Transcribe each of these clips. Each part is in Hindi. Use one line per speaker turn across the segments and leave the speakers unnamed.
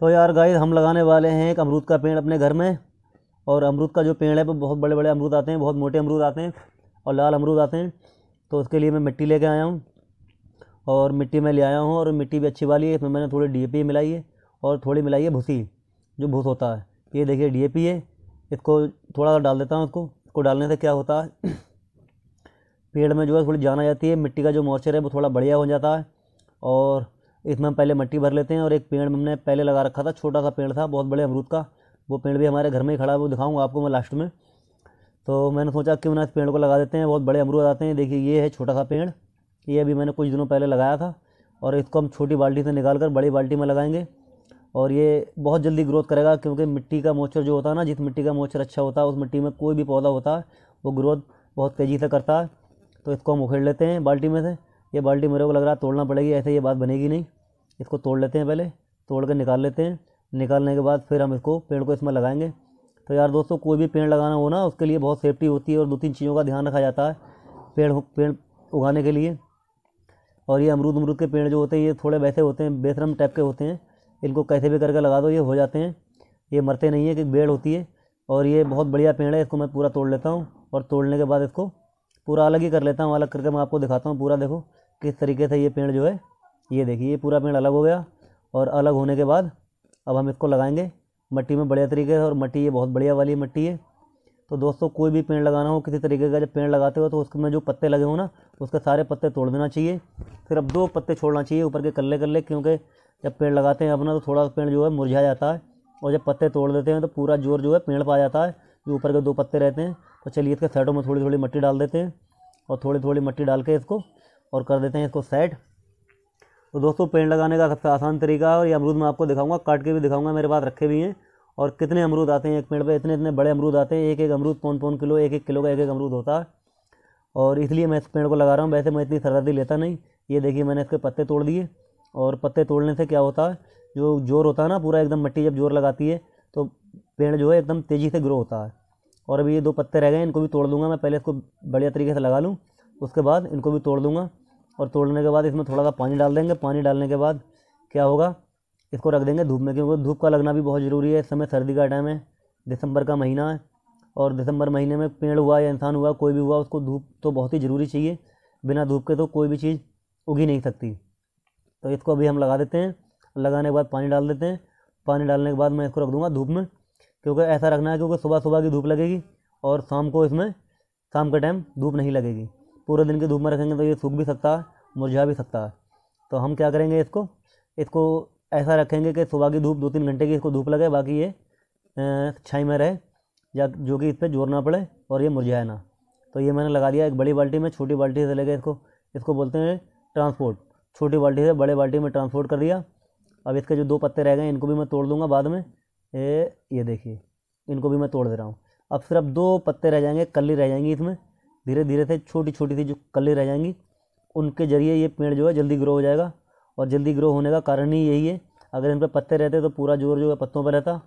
तो यार गाइस हम लगाने वाले हैं एक अमरूद का पेड़ अपने घर में और अमरूद का जो पेड़ है वो बहुत बड़े बड़े अमरूद आते हैं बहुत मोटे अमरूद आते हैं और लाल अमरूद आते हैं तो उसके लिए मैं मिट्टी लेके आया हूँ और मिट्टी में ले आया हूँ और मिट्टी भी अच्छी वाली है इसमें मैंने थोड़ी डी मिलाई है और थोड़ी मिलाई है भूसी जो भूस होता है ये देखिए डी है इसको थोड़ा सा डाल देता हूँ इसको इसको डालने से क्या होता है पेड़ में जो है थोड़ी जान आ जाती है मिट्टी का जो मॉइस्चर है वो थोड़ा बढ़िया हो जाता है और इसमें हम पहले मट्टी भर लेते हैं और एक पेड़ हमने पहले लगा रखा था छोटा सा पेड़ था बहुत बड़े अमरूद का वो पेड़ भी हमारे घर में ही खड़ा है वो दिखाऊंगा आपको मैं लास्ट में तो मैंने सोचा क्यों ना इस पेड़ को लगा देते हैं बहुत बड़े अमरूद आते हैं देखिए ये है छोटा सा पेड़ ये अभी मैंने कुछ दिनों पहले लगाया था और इसको हम छोटी बाल्टी से निकाल कर बड़ी बाल्टी में लगाएंगे और ये बहुत जल्दी ग्रोथ करेगा क्योंकि मिट्टी का मोचर जो होता है ना जिस मिट्टी का मोचर अच्छा होता है उस मिट्टी में कोई भी पौधा होता है वो ग्रोथ बहुत तेज़ी से करता है तो इसको हम उखेड़ लेते हैं बाल्टी में से ये बाल्टी मेरे को लग रहा है तोड़ना पड़ेगी ऐसे ये बात बनेगी नहीं इसको तोड़ लेते हैं पहले तोड़ कर निकाल लेते हैं निकालने के बाद फिर हम इसको पेड़ को इसमें लगाएंगे तो यार दोस्तों कोई भी पेड़ लगाना हो ना उसके लिए बहुत सेफ्टी होती है और दो तीन चीज़ों का ध्यान रखा जाता है पेड़ पेड़ उगाने के लिए और ये अमरूद अमरूद के पेड़ जो होते हैं ये थोड़े वैसे होते हैं बेसरम टाइप के होते हैं इनको कैसे भी करके लगा दो ये हो जाते हैं ये मरते नहीं है कि बेड़ होती है और ये बहुत बढ़िया पेड़ है इसको मैं पूरा तोड़ लेता हूँ और तोड़ने के बाद इसको पूरा अलग ही कर लेता हूँ अलग करके मैं आपको दिखाता हूँ पूरा देखो किस तरीके से ये पेड़ जो है ये देखिए ये पूरा पेड़ अलग हो गया और अलग होने के बाद अब हम इसको लगाएंगे मिट्टी में बढ़िया तरीके से और मिट्टी ये बहुत बढ़िया वाली मिट्टी है तो दोस्तों कोई भी पेड़ लगाना हो किसी तरीके का जब पेड़ लगाते हो तो उसमें जो पत्ते लगे हो ना तो उसके सारे पत्ते तोड़ देना चाहिए फिर अब दो पत्ते छोड़ना चाहिए ऊपर के कल्ले कल्ले क्योंकि जब पेड़ लगाते हैं अपना तो थोड़ा पेड़ जो है मुरझा जाता है और जब पत्ते तोड़ देते हैं तो पूरा जोर जो है पेड़ पा जाता है जो ऊपर के दो पत्ते रहते हैं तो चलिए इसके सेटों में थोड़ी थोड़ी मिट्टी डाल देते हैं और थोड़ी थोड़ी मिट्टी डाल के इसको और कर देते हैं इसको सेट तो दोस्तों पेड़ लगाने का सबसे आसान तरीका है और ये अमरूद मैं आपको दिखाऊंगा काट के भी दिखाऊंगा मेरे पास रखे भी हैं और कितने अमरूद आते हैं एक पेड़ पे इतने इतने बड़े अमरूद आते हैं एक एक अमरूद पौन पौन किलो एक एक किलो का एक एक अमरूद होता है और इसलिए मैं इस पेड़ को लगा रहा हूँ वैसे मैं इतनी सरदर्दी लेता नहीं ये देखिए मैंने इसके पत्ते तोड़ दिए और पत्ते तोड़ने से क्या होता है जो जोर होता है ना पूरा एकदम मिट्टी जब जोर लगाती है तो पेड़ जो है एकदम तेज़ी से ग्रो होता है और अभी ये दो पत्ते रह गए इनको भी तोड़ दूंगा मैं पहले इसको बढ़िया तरीके से लगा लूँ उसके बाद इनको भी तोड़ दूंगा और तोड़ने के बाद इसमें थोड़ा सा पानी डाल देंगे पानी डालने के बाद क्या होगा इसको रख देंगे धूप में क्योंकि धूप का लगना भी बहुत ज़रूरी है इस समय सर्दी का टाइम है दिसंबर का महीना है और दिसंबर महीने में पेड़ हुआ या इंसान हुआ कोई भी हुआ उसको धूप तो बहुत ही ज़रूरी चाहिए बिना धूप के तो कोई भी चीज़ उगी नहीं सकती तो इसको अभी हम लगा देते हैं लगाने के बाद पानी डाल देते हैं पानी डालने के बाद मैं इसको रख दूँगा धूप में क्योंकि ऐसा रखना है क्योंकि सुबह सुबह की धूप लगेगी और शाम को इसमें शाम के टाइम धूप नहीं लगेगी पूरे दिन की धूप में रखेंगे तो ये सूख भी सकता है मुरझा भी सकता है तो हम क्या करेंगे इसको इसको ऐसा रखेंगे कि सुबह की धूप दो तीन घंटे की इसको धूप लगे बाकी ये छाई में रहे या जो कि इस पर जोर ना पड़े और ये मुरझाए ना तो ये मैंने लगा दिया एक बड़ी बाल्टी में छोटी बाल्टी से लेके इसको इसको बोलते हैं ट्रांसपोर्ट छोटी बाल्टी से बड़े बाल्टी में ट्रांसपोर्ट कर दिया अब इसके जो दो पत्ते रह गए इनको भी मैं तोड़ दूंगा बाद में ये ये देखिए इनको भी मैं तोड़ दे रहा हूँ अब सिर्फ दो पत्ते रह जाएंगे कली रह जाएंगी इसमें धीरे धीरे से छोटी छोटी सी जो कले रह जाएंगी उनके ज़रिए ये पेड़ जो है जल्दी ग्रो हो जाएगा और जल्दी ग्रो होने का कारण ही यही है अगर इन पर पत्ते रहते तो पूरा जोर जो है पत्तों पर रहता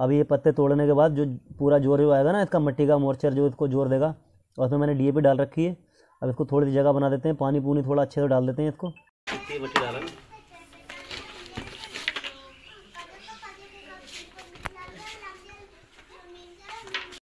अब ये पत्ते तोड़ने के बाद जो पूरा जोर जो आएगा ना इसका मिट्टी का मोर्चर जो इसको जोर देगा और उसमें मैंने डी डाल रखी है अब इसको थोड़ी सी जगह बना देते हैं पानी पूनी थोड़ा अच्छे से डाल देते हैं इसको